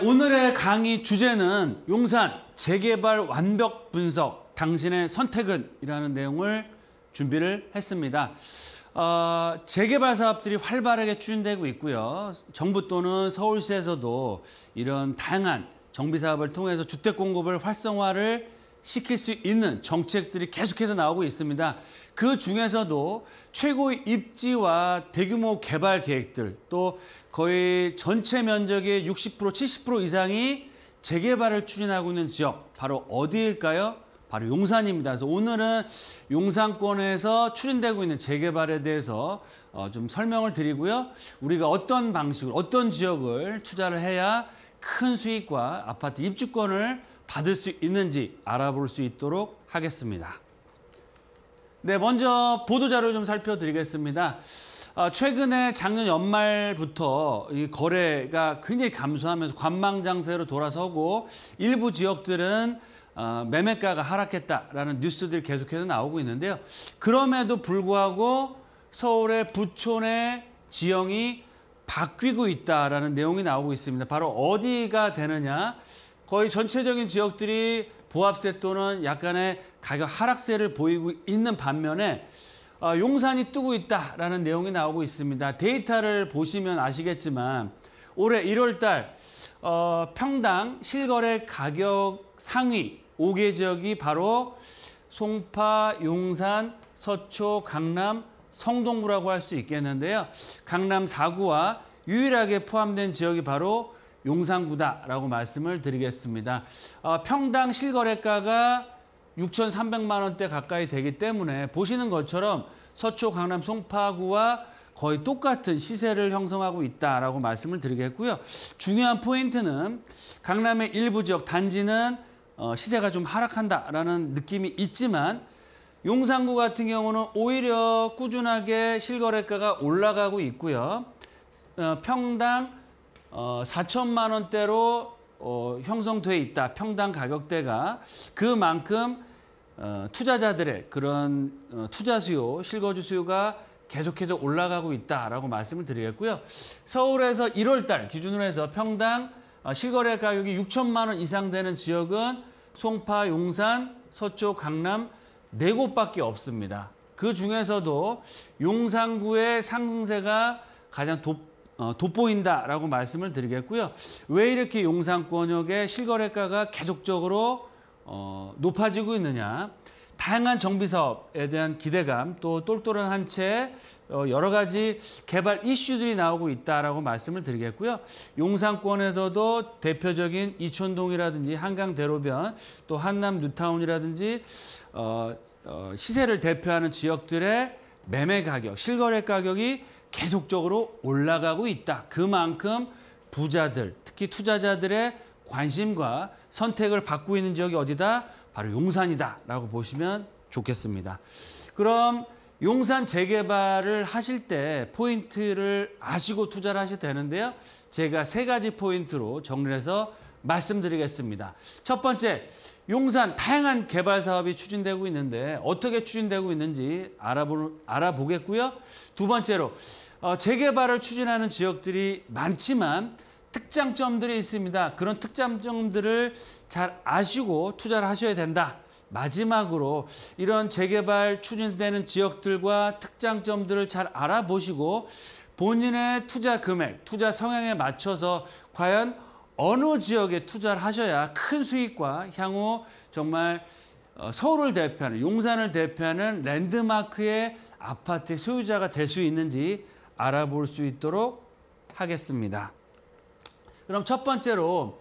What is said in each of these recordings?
오늘의 강의 주제는 용산 재개발 완벽 분석 당신의 선택은 이라는 내용을 준비를 했습니다. 어, 재개발 사업들이 활발하게 추진되고 있고요. 정부 또는 서울시에서도 이런 다양한 정비 사업을 통해서 주택 공급을 활성화를 시킬 수 있는 정책들이 계속해서 나오고 있습니다. 그 중에서도 최고의 입지와 대규모 개발 계획들 또 거의 전체 면적의 60% 70% 이상이 재개발을 추진하고 있는 지역 바로 어디일까요? 바로 용산입니다. 그래서 오늘은 용산권에서 추진되고 있는 재개발에 대해서 어, 좀 설명을 드리고요. 우리가 어떤 방식으로 어떤 지역을 투자를 해야 큰 수익과 아파트 입주권을 받을 수 있는지 알아볼 수 있도록 하겠습니다. 네, 먼저 보도자료 좀 살펴드리겠습니다. 어, 최근에 작년 연말부터 이 거래가 굉장히 감소하면서 관망장세로 돌아서고 일부 지역들은 어, 매매가가 하락했다라는 뉴스들이 계속해서 나오고 있는데요. 그럼에도 불구하고 서울의 부촌의 지형이 바뀌고 있다라는 내용이 나오고 있습니다. 바로 어디가 되느냐. 거의 전체적인 지역들이 보합세 또는 약간의 가격 하락세를 보이고 있는 반면에 아, 용산이 뜨고 있다라는 내용이 나오고 있습니다. 데이터를 보시면 아시겠지만 올해 1월 달 어, 평당 실거래 가격 상위 5개 지역이 바로 송파, 용산, 서초, 강남, 성동구라고 할 수 있겠는데요. 강남 4구와 유일하게 포함된 지역이 바로 용산구다라고 말씀을 드리겠습니다. 어, 평당 실거래가가 6,300만 원대 가까이 되기 때문에 보시는 것처럼 서초, 강남, 송파구와 거의 똑같은 시세를 형성하고 있다라 말씀을 드리겠고요. 중요한 포인트는 강남의 일부 지역 단지는 어, 시세가 좀 하락한다라는 느낌이 있지만 용산구 같은 경우는 오히려 꾸준하게 실거래가가 올라가고 있고요. 어, 평당 어, 4천만 원대로 어, 형성돼 있다. 평당 가격대가 그만큼 어, 투자자들의 그런 어, 투자 수요, 실거주 수요가 계속해서 올라가고 있다라고 말씀을 드리겠고요. 서울에서 1월 달 기준으로 해서 평당 어, 실거래 가격이 6천만 원 이상 되는 지역은 송파, 용산, 서초, 강남 네 곳밖에 없습니다. 그 중에서도 용산구의 상승세가 가장 돋, 어, 돋보인다라고 말씀을 드리겠고요. 왜 이렇게 용산권역의 실거래가가 계속적으로 어, 높아지고 있느냐. 다양한 정비 사업에 대한 기대감 또 똘똘한 한채 어, 여러 가지 개발 이슈들이 나오고 있다라고 말씀을 드리겠고요. 용산권에서도 대표적인 이촌동이라든지 한강 대로변 또 한남 뉴타운이라든지 어, 어, 시세를 대표하는 지역들의 매매 가격, 실거래 가격이 계속적으로 올라가고 있다. 그만큼 부자들, 특히 투자자들의 관심과 선택을 받고 있는 지역이 어디다? 바로 용산이다라고 보시면 좋겠습니다. 그럼 용산 재개발을 하실 때 포인트를 아시고 투자를 하셔도 되는데요. 제가 세 가지 포인트로 정리해서 말씀드리겠습니다. 첫 번째, 용산 다양한 개발 사업이 추진되고 있는데 어떻게 추진되고 있는지 알아보, 알아보겠고요. 두 번째로 어, 재개발을 추진하는 지역들이 많지만 특장점들이 있습니다. 그런 특장점들을 잘 아시고 투자를 하셔야 된다. 마지막으로 이런 재개발 추진되는 지역들과 특장점들을 잘 알아보시고 본인의 투자 금액, 투자 성향에 맞춰서 과연 어느 지역에 투자를 하셔야 큰 수익과 향후 정말 어, 서울을 대표하는 용산을 대표하는 랜드마크의 아파트 소유자가 될 수 있는지 알아볼 수 있도록 하겠습니다. 그럼 첫 번째로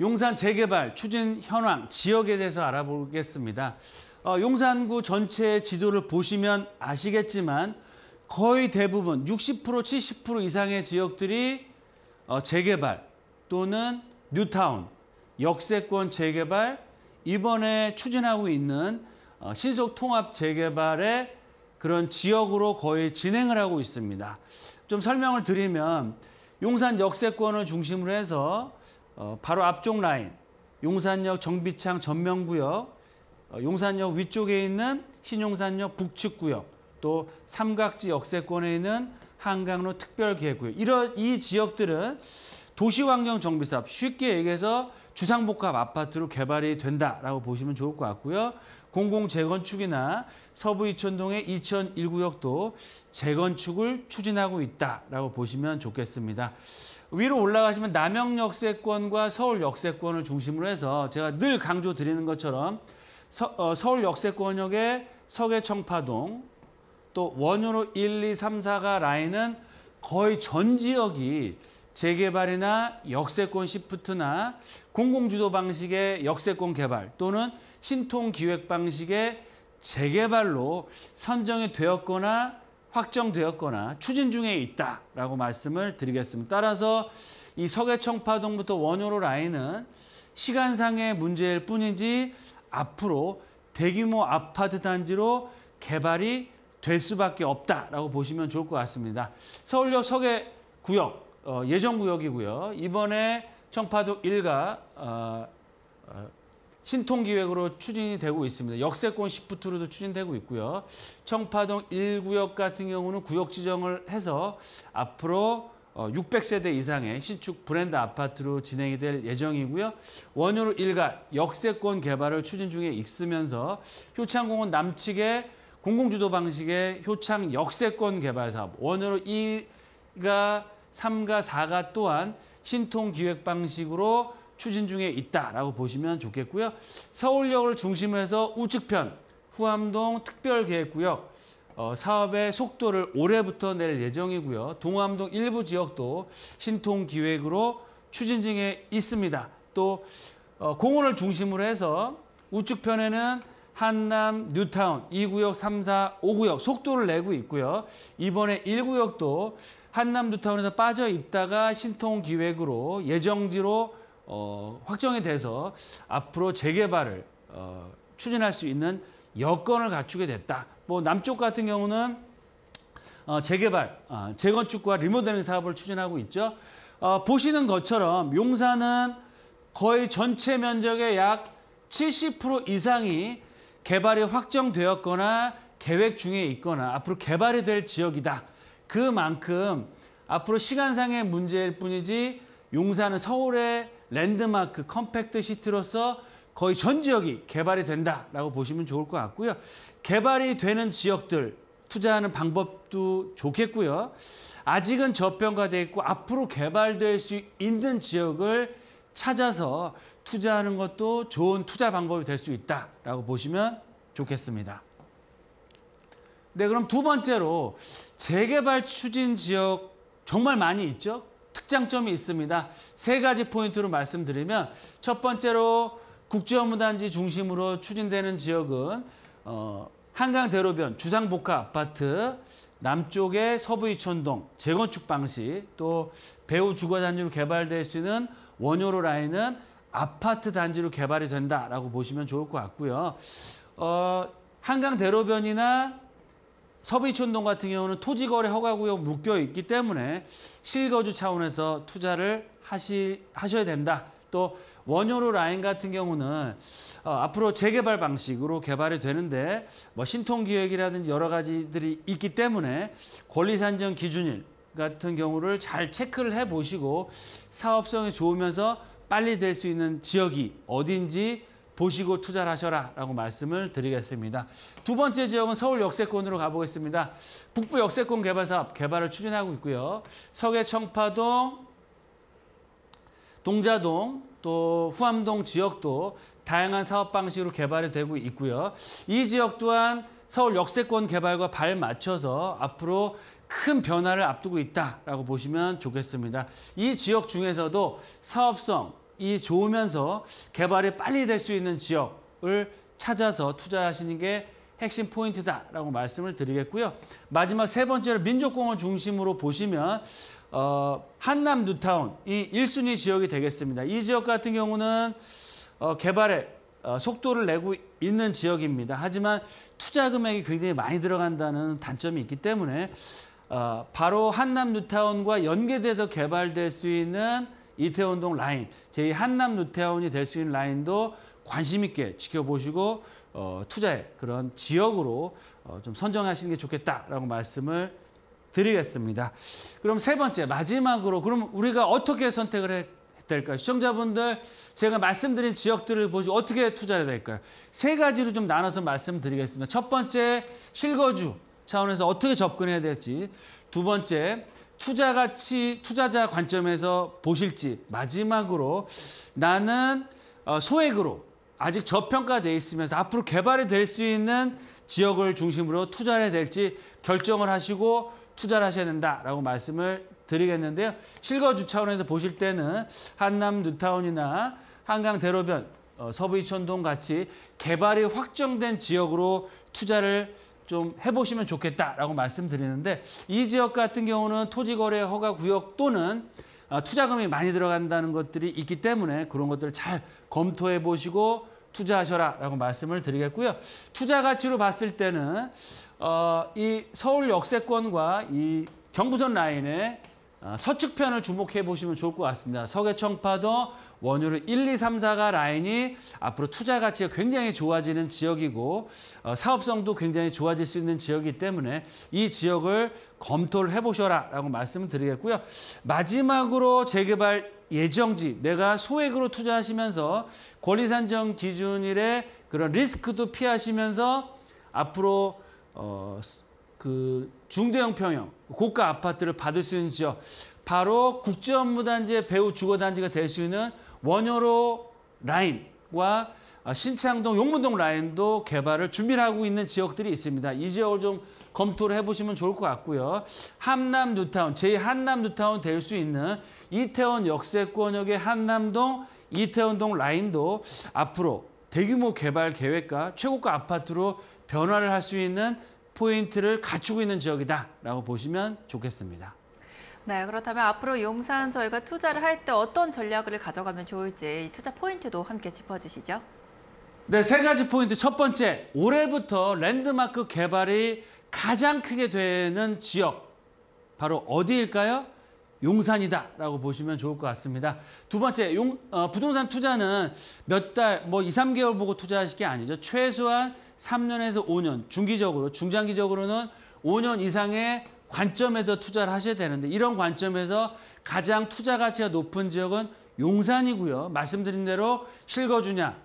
용산 재개발 추진 현황 지역에 대해서 알아보겠습니다. 어, 용산구 전체 지도를 보시면 아시겠지만 거의 대부분 60% 70% 이상의 지역들이 어, 재개발 또는 뉴타운, 역세권 재개발, 이번에 추진하고 있는 어, 신속 통합 재개발의 그런 지역으로 거의 진행을 하고 있습니다. 좀 설명을 드리면 용산 역세권을 중심으로 해서 어, 바로 앞쪽 라인, 용산역 정비창 전면구역 어, 용산역 위쪽에 있는 신용산역 북측구역, 또 삼각지 역세권에 있는 한강로 특별계획구역. 이런 이 지역들은 도시환경 정비 사업 쉽게 얘기해서 주상복합 아파트로 개발이 된다라고 보시면 좋을 것 같고요. 공공 재건축이나 서부 이촌동의 이천 1구역도 재건축을 추진하고 있다라고 보시면 좋겠습니다. 위로 올라가시면 남영 역세권과 서울 역세권을 중심으로 해서 제가 늘 강조 드리는 것처럼 서, 어, 서울 역세권역의 서계 청파동 또 원효로 1, 2, 3, 4가 라인은 거의 전 지역이 재개발이나 역세권 시프트나 공공주도 방식의 역세권 개발 또는 신통 기획 방식의 재개발로 선정이 되었거나 확정되었거나 추진 중에 있다라고 말씀을 드리겠습니다. 따라서 이 서계청파동부터 원효로 라인은 시간상의 문제일 뿐이지 앞으로 대규모 아파트 단지로 개발이 될 수밖에 없다라고 보시면 좋을 것 같습니다. 서울역 서계 구역 어, 예정구역이고요. 이번에 청파독 1가 어, 어, 신통기획으로 추진이 되고 있습니다. 역세권 시프트로도 추진되고 있고요. 청파동 1구역 같은 경우는 구역 지정을 해서 앞으로 600세대 어, 이상의 신축 브랜드 아파트로 진행이 될 예정이고요. 원효로 일가 역세권 개발을 추진 중에 있으면서 효창공원 남측의 공공주도 방식의 효창 역세권 개발 사업 원효로 2가 삼가사가 또한 신통 기획 방식으로 추진 중에 있다라고 보시면 좋겠고요. 서울역을 중심으로 해서 우측편 후암동 특별계획구역 어, 사업의 속도를 올해부터 낼 예정이고요. 동암동 일부 지역도 신통 기획으로 추진 중에 있습니다. 또 어, 공원을 중심으로 해서 우측편에는 한남 뉴타운 2구역, 3, 4, 5구역 속도를 내고 있고요. 이번에 1구역도 한남 뉴타운에서 빠져 있다가 신통 기획으로 예정지로 어, 확정이 돼서 앞으로 재개발을 어, 추진할 수 있는 여건을 갖추게 됐다. 뭐 남쪽 같은 경우는 어, 재개발, 어, 재건축과 리모델링 사업을 추진하고 있죠. 어, 보시는 것처럼 용산은 거의 전체 면적의 약 70% 이상이 개발이 확정되었거나 계획 중에 있거나 앞으로 개발이 될 지역이다. 그만큼 앞으로 시간상의 문제일 뿐이지 용산은 서울의 랜드마크 컴팩트 시티로서 거의 전 지역이 개발이 된다라고 보시면 좋을 것 같고요. 개발이 되는 지역들 투자하는 방법도 좋겠고요. 아직은 저평가돼 있고 앞으로 개발될 수 있는 지역을 찾아서 투자하는 것도 좋은 투자 방법이 될 수 있다라고 보시면 좋겠습니다. 네, 그럼 두 번째로 재개발 추진 지역 정말 많이 있죠? 특장점이 있습니다. 세 가지 포인트로 말씀드리면 첫 번째로 국제업무단지 중심으로 추진되는 지역은 어, 한강 대로변 주상복합 아파트 남쪽의 서부 이촌동 재건축 방식 또 배후 주거 단지로 개발될 수 있는 원효로 라인은 아파트 단지로 개발이 된다라고 보시면 좋을 것 같고요. 어, 한강 대로변이나 서비촌동 같은 경우는 토지거래 허가구역 묶여 있기 때문에 실거주 차원에서 투자를 하시, 하셔야 된다. 또 원효로 라인 같은 경우는 어, 앞으로 재개발 방식으로 개발이 되는데 뭐 신통기획이라든지 여러 가지들이 있기 때문에 권리산정 기준일 같은 경우를 잘 체크를 해보시고 사업성이 좋으면서 빨리 될 수 있는 지역이 어딘지 보시고 투자를 하셔라 라고 말씀을 드리겠습니다. 두 번째 지역은 서울 역세권으로 가보겠습니다. 북부 역세권 개발 사업 개발을 추진하고 있고요. 서계 청파동, 동자동, 또 후암동 지역도 다양한 사업 방식으로 개발이 되고 있고요. 이 지역 또한 서울 역세권 개발과 발 맞춰서 앞으로 큰 변화를 앞두고 있다라고 보시면 좋겠습니다. 이 지역 중에서도 사업성이 좋으면서 개발이 빨리 될 수 있는 지역을 찾아서 투자하시는 게 핵심 포인트다라고 말씀을 드리겠고요. 마지막 세 번째로 민족공원 중심으로 보시면 어, 한남 뉴타운이 1순위 지역이 되겠습니다. 이 지역 같은 경우는 어, 개발에 어, 속도를 내고 있는 지역입니다. 하지만 투자 금액이 굉장히 많이 들어간다는 단점이 있기 때문에 어, 바로 한남 뉴타운과 연계돼서 개발될 수 있는 이태원동 라인, 제2 한남 뉴타운이 될 수 있는 라인도 관심 있게 지켜보시고 어, 투자의 그런 지역으로 어, 좀 선정하시는 게 좋겠다라고 말씀을 드리겠습니다. 그럼 세 번째 마지막으로 그럼 우리가 어떻게 선택을 해야 될까요? 시청자분들 제가 말씀드린 지역들을 보시고 어떻게 투자해야 될까요? 세 가지로 좀 나눠서 말씀드리겠습니다. 첫 번째 실거주. 차원에서 어떻게 접근해야 될지 두 번째 투자 가치 투자자 관점에서 보실지 마지막으로 나는 어, 소액으로 아직 저평가돼 있으면서 앞으로 개발이 될 수 있는 지역을 중심으로 투자를 해야 될지 결정을 하시고 투자를 하셔야 된다라고 말씀을 드리겠는데요. 실거주 차원에서 보실 때는 한남 뉴타운이나 한강 대로변, 어, 서부 이촌동 같이 개발이 확정된 지역으로 투자를 좀 해보시면 좋겠다라고 말씀드리는데 이 지역 같은 경우는 토지거래 허가 구역 또는 어, 투자금이 많이 들어간다는 것들이 있기 때문에 그런 것들을 잘 검토해 보시고 투자하셔라 라고 말씀을 드리겠고요. 투자 가치로 봤을 때는 어, 이 서울 역세권과 이 경부선 라인에 아, 서측편을 주목해 보시면 좋을 것 같습니다. 서계 청파도 원효로 1, 2, 3, 4가 라인이 앞으로 투자 가치가 굉장히 좋아지는 지역이고 어, 사업성도 굉장히 좋아질 수 있는 지역이기 때문에 이 지역을 검토를 해보셔라 라고 말씀을 드리겠고요. 마지막으로 재개발 예정지, 내가 소액으로 투자하시면서 권리산정 기준일에 그런 리스크도 피하시면서 앞으로 어, 그 중대형 평형, 고가 아파트를 받을 수 있는 지역, 바로 국제업무단지 의 배후 주거단지가 될 수 있는 원효로 라인과 신창동, 용문동 라인도 개발을 준비 하고 있는 지역들이 있습니다. 이 지역을 좀 검토를 해보시면 좋을 것 같고요. 한남 뉴타운, 제1한남 뉴타운 될 수 있는 이태원 역세권역의 한남동, 이태원동 라인도 앞으로 대규모 개발 계획과 최고가 아파트로 변화를 할 수 있는 포인트를 갖추고 있는 지역이다라고 보시면 좋겠습니다. 네, 그렇다면 앞으로 용산 저희가 투자를 할 때 어떤 전략을 가져가면 좋을지 투자 포인트도 함께 짚어주시죠. 네, 세 가지 포인트. 첫 번째, 올해부터 랜드마크 개발이 가장 크게 되는 지역. 바로 어디일까요? 용산이다라고 보시면 좋을 것 같습니다. 두 번째, 용, 어, 부동산 투자는 몇 달, 뭐 2, 3개월 보고 투자하실 게 아니죠. 최소한 3년에서 5년, 중기적으로, 중장기적으로는 5년 이상의 관점에서 투자를 하셔야 되는데 이런 관점에서 가장 투자 가치가 높은 지역은 용산이고요. 말씀드린 대로 실거주냐,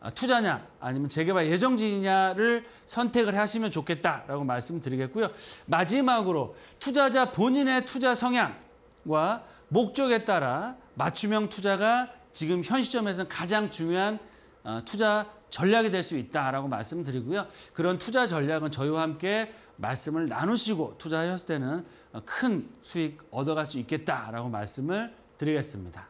아, 투자냐 아니면 재개발 예정지냐를 선택을 하시면 좋겠다라고 말씀드리겠고요. 마지막으로 투자자 본인의 투자 성향 과 목적에 따라 맞춤형 투자가 지금 현 시점에서는 가장 중요한 어, 투자 전략이 될 수 있다라고 말씀드리고요. 그런 투자 전략은 저희와 함께 말씀을 나누시고 투자하셨을 때는 어, 큰 수익 얻어갈 수 있겠다라고 말씀을 드리겠습니다.